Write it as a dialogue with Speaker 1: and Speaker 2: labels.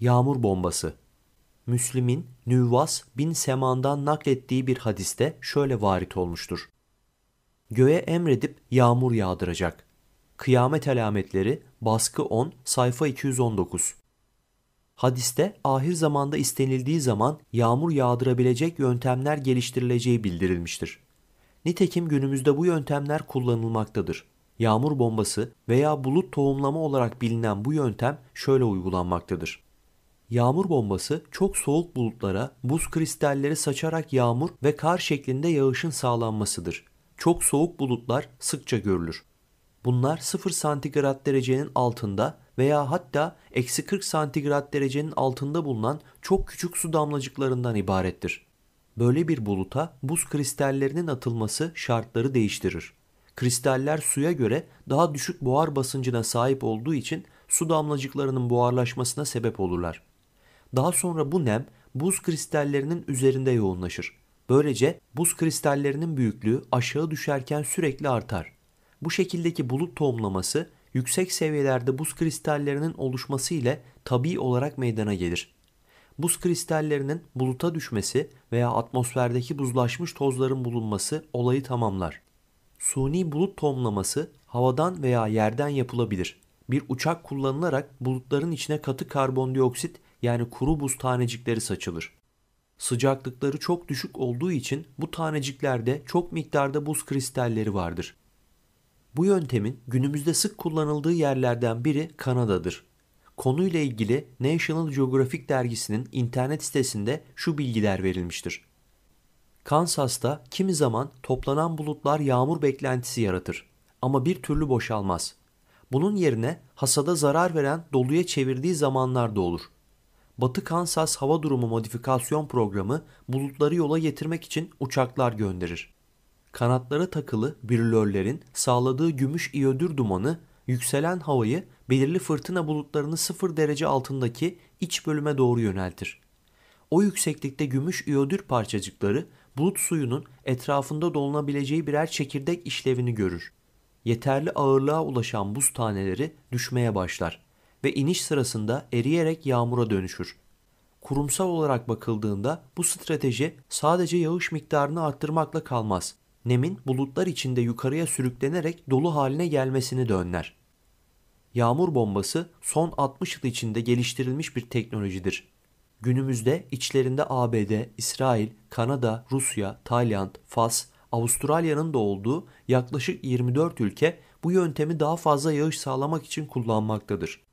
Speaker 1: Yağmur bombası. Müslim'in Nüvvas bin Seman'dan naklettiği bir hadiste şöyle varit olmuştur. Göğe emredip yağmur yağdıracak. Kıyamet alametleri baskı 10 sayfa 219. Hadiste ahir zamanda istenildiği zaman yağmur yağdırabilecek yöntemler geliştirileceği bildirilmiştir. Nitekim günümüzde bu yöntemler kullanılmaktadır. Yağmur bombası veya bulut tohumlama olarak bilinen bu yöntem şöyle uygulanmaktadır. Yağmur bombası çok soğuk bulutlara buz kristalleri saçarak yağmur ve kar şeklinde yağışın sağlanmasıdır. Çok soğuk bulutlar sıkça görülür. Bunlar 0 santigrat derecenin altında veya hatta eksi 40 santigrat derecenin altında bulunan çok küçük su damlacıklarından ibarettir. Böyle bir buluta buz kristallerinin atılması şartları değiştirir. Kristaller suya göre daha düşük buhar basıncına sahip olduğu için su damlacıklarının buharlaşmasına sebep olurlar. Daha sonra bu nem buz kristallerinin üzerinde yoğunlaşır. Böylece buz kristallerinin büyüklüğü aşağı düşerken sürekli artar. Bu şekildeki bulut tohumlaması yüksek seviyelerde buz kristallerinin oluşması ile tabi olarak meydana gelir. Buz kristallerinin buluta düşmesi veya atmosferdeki buzlaşmış tozların bulunması olayı tamamlar. Suni bulut tohumlaması havadan veya yerden yapılabilir. Bir uçak kullanılarak bulutların içine katı karbondioksit yani kuru buz tanecikleri saçılır. Sıcaklıkları çok düşük olduğu için bu taneciklerde çok miktarda buz kristalleri vardır. Bu yöntemin günümüzde sık kullanıldığı yerlerden biri Kanada'dır. Konuyla ilgili National Geographic dergisinin internet sitesinde şu bilgiler verilmiştir. Kansas'ta kimi zaman toplanan bulutlar yağmur beklentisi yaratır ama bir türlü boşalmaz. Bunun yerine hasada zarar veren doluya çevirdiği zamanlar da olur.'' Batı Kansas Hava Durumu Modifikasyon Programı bulutları yola getirmek için uçaklar gönderir. Kanatlara takılı birlörlerin sağladığı gümüş iyodür dumanı yükselen havayı belirli fırtına bulutlarını sıfır derece altındaki iç bölüme doğru yöneltir. O yükseklikte gümüş iyodür parçacıkları bulut suyunun etrafında dolunabileceği birer çekirdek işlevini görür. Yeterli ağırlığa ulaşan buz taneleri düşmeye başlar ve iniş sırasında eriyerek yağmura dönüşür. Kurumsal olarak bakıldığında bu strateji sadece yağış miktarını arttırmakla kalmaz. Nemin bulutlar içinde yukarıya sürüklenerek dolu haline gelmesini de önler. Yağmur bombası son 60 yıl içinde geliştirilmiş bir teknolojidir. Günümüzde içlerinde ABD, İsrail, Kanada, Rusya, Tayland, Fas, Avustralya'nın da olduğu yaklaşık 24 ülke bu yöntemi daha fazla yağış sağlamak için kullanmaktadır.